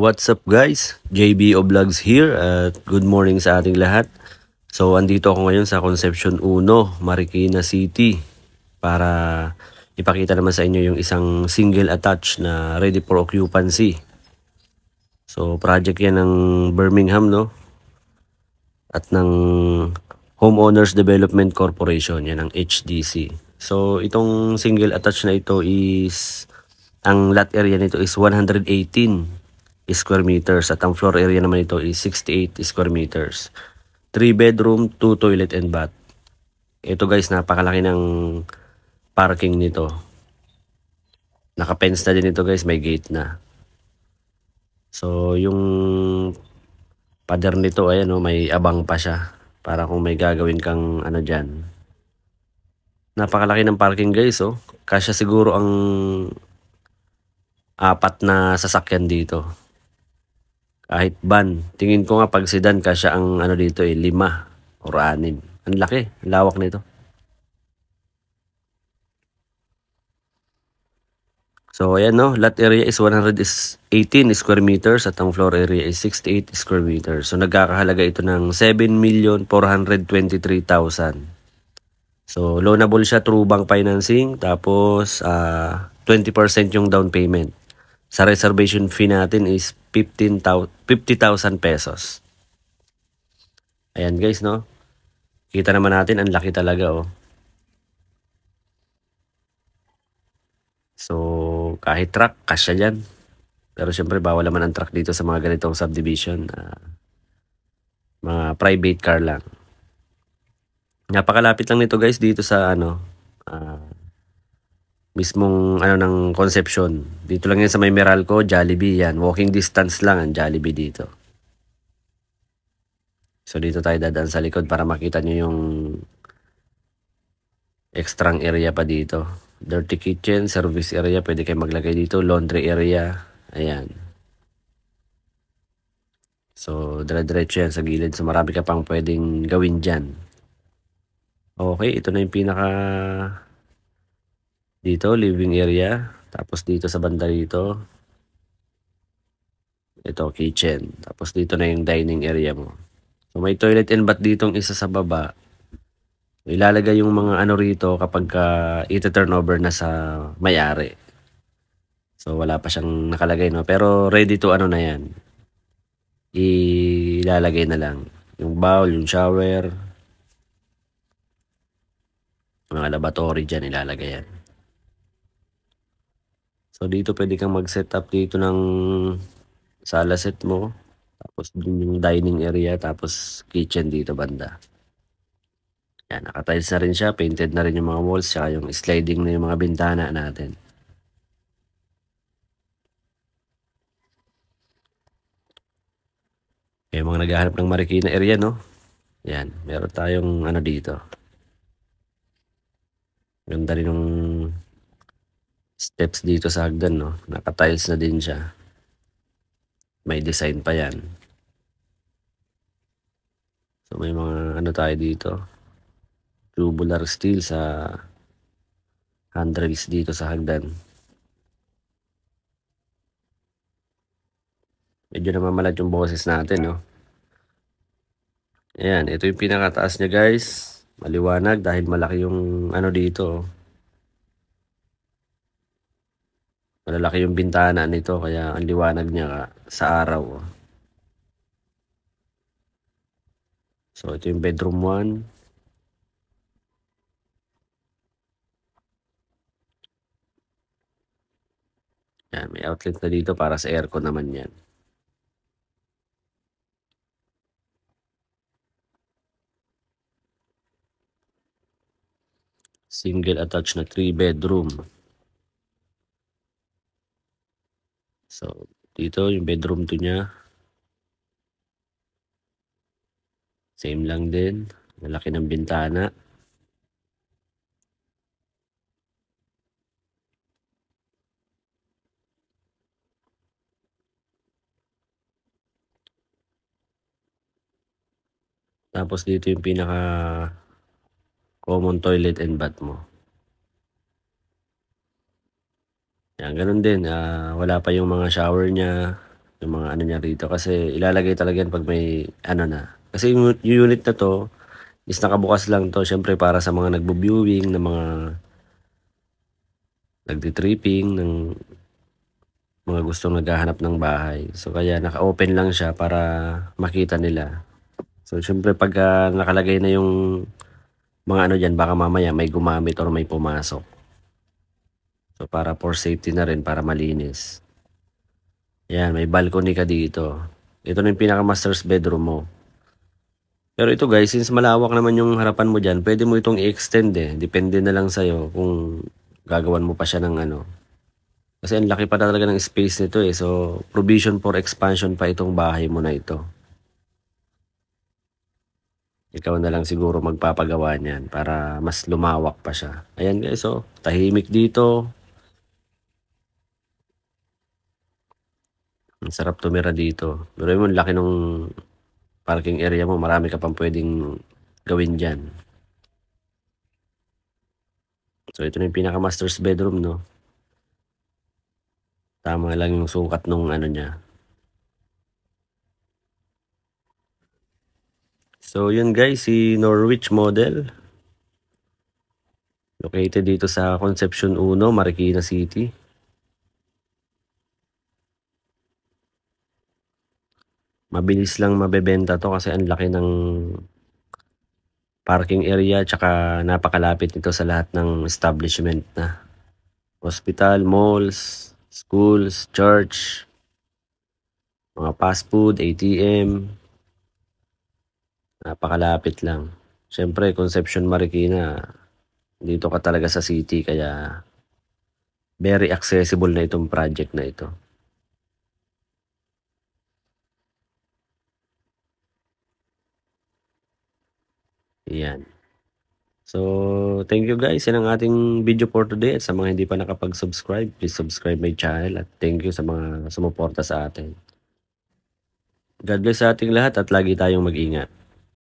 What's up guys? JB Oblogs here at good morning sa ating lahat. So andito ako ngayon sa Conception 1, Marikina City para ipakita naman sa inyo yung isang single attached na ready for occupancy. So project yan ng Birmingham no? At ng Homeowners Development Corporation, yan ng HDC. So itong single attached na ito is, ang lot area nito is 118 square meters at ang floor area naman ito is 68 square meters. 3 bedroom, 2 toilet and bath. Ito guys, napakalaki ng parking nito. Nakapens na din ito guys, may gate na. So yung pader nito ayan oh, may abang pa siya para kung may gagawin kang ano diyan. Napakalaki ng parking guys oh. Kasya siguro ang apat na sasakyan dito kahit van. Tingin ko nga pag sedan kasya ang ano dito eh, lima or anim. Ang laki, ang lawak nito. So ayan no, lot area is 118 square meters at ang floor area is 68 square meters. So nagkakahalaga ito ng 7,423,000. So, loanable siya through bank financing. Tapos, uh, ah, 20% yung down payment. Sa reservation fee natin is 50,000 pesos. Ayan guys, no? Kita naman natin, ang laki talaga, oh. So, kahit truck, kasya dyan. Pero syempre, bawal naman ang truck dito sa mga ganitong subdivision. Uh, mga private car lang. Napakalapit lang nito guys dito sa ano, uh, mismong ano ng conception. Dito lang yan sa may Meralco, Jollibee yan. Walking distance lang ang Jollibee dito. So dito tayo dadaan sa likod para makita nyo yung extra area pa dito. Dirty kitchen, service area, pwede kayo maglagay dito. Laundry area, ayan. So dire-diretso yan sa gilid. So marami ka pang pwedeng gawin dyan. Okay, ito na yung pinaka dito living area tapos dito sa banda dito ito kitchen tapos dito na yung dining area mo so may toilet and bath ditong isa sa baba ilalagay yung mga ano rito kapag ka ah, ita-turn na sa may-ari so wala pa siyang nakalagay no pero ready to ano na yan ilalagay na lang yung bowl, yung shower, mga laboratory dyan ilalagay yan. So dito pwede kang mag-set up dito ng sala set mo. Tapos dun yung dining area. Tapos kitchen dito banda. Yan, nakatiles na rin siya. Painted na rin yung mga walls. siya yung sliding na yung mga bintana natin. Eh, mga naghahanap ng Marikina area, no? Yan, meron tayong ano dito. Ganda rin yung steps dito sa hagdan, no? Nakatiles na din siya. May design pa yan. So may mga ano tayo dito. Tubular steel sa handrails dito sa hagdan. Medyo namamalat yung boses natin, no? Ayan, ito yung pinakataas niya guys. Maliwanag dahil malaki yung ano dito, oh. Malalaki yung bintana nito kaya ang liwanag niya sa araw. Oh. So ito yung bedroom 1. Yan, may outlet na dito para sa aircon naman yan. Single attached na 3 bedroom. So, dito yung bedroom to niya. Same lang din. Malaki ng bintana. Tapos dito yung pinaka common toilet and bath mo. Uh, ganun din, uh, wala pa yung mga shower niya, yung mga ano niya rito. Kasi ilalagay talaga yan pag may ano na. Kasi yung unit na to, is nakabukas lang to. Siyempre para sa mga nagbo-viewing, ng na mga nagtitripping, ng mga gustong naghahanap ng bahay. So kaya naka-open lang siya para makita nila. So syempre pag uh, nakalagay na yung mga ano diyan baka mamaya may gumamit or may pumasok. So, para for safety na rin, para malinis. Yan, may balcony ka dito. Ito na yung pinaka-master's bedroom mo. Pero ito guys, since malawak naman yung harapan mo diyan, pwede mo itong i-extend eh. Depende na lang sa'yo kung gagawan mo pa siya ng ano. Kasi ang laki pa talaga ng space nito eh. So, provision for expansion pa itong bahay mo na ito. Ikaw na lang siguro magpapagawa niyan para mas lumawak pa siya. Ayan guys, so oh. tahimik dito. Ang sarap tumira dito. Pero yun, laki nung parking area mo. Marami ka pang pwedeng gawin dyan. So, ito na yung pinaka-master's bedroom, no? Tama lang yung sukat nung ano niya. So, yun guys, si Norwich model. Located dito sa Concepcion 1, Marikina City. mabilis lang mabebenta to kasi ang laki ng parking area tsaka napakalapit nito sa lahat ng establishment na hospital, malls, schools, church, mga fast food, ATM. Napakalapit lang. Siyempre, Conception Marikina, dito ka talaga sa city kaya very accessible na itong project na ito. Ayan. So, thank you guys. Yan ang ating video for today. At sa mga hindi pa nakapag-subscribe, please subscribe my channel. At thank you sa mga sumuporta sa atin. God bless sa ating lahat at lagi tayong mag-ingat.